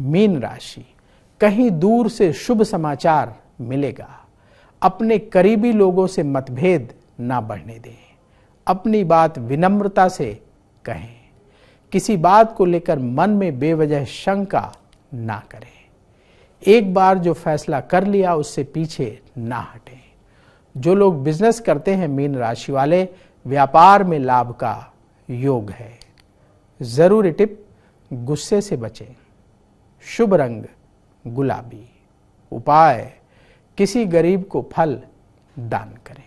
mean राशि कहीं दूर से शुभ समाचार मिलेगा अपने करीबी लोगों से मतभेद ना बढ़ने दें अपनी बात विनम्रता से कहें किसी बात को लेकर मन में बेवजह शंका ना करें एक बार जो फैसला कर लिया उससे पीछे ना हटें जो लोग बिजनेस करते हैं मीन राशि वाले व्यापार में लाभ का योग है ज़रूरी टिप गुस्से से बचें शुभ रंग गुलाबी उपाय किसी गरीब को फल दान करें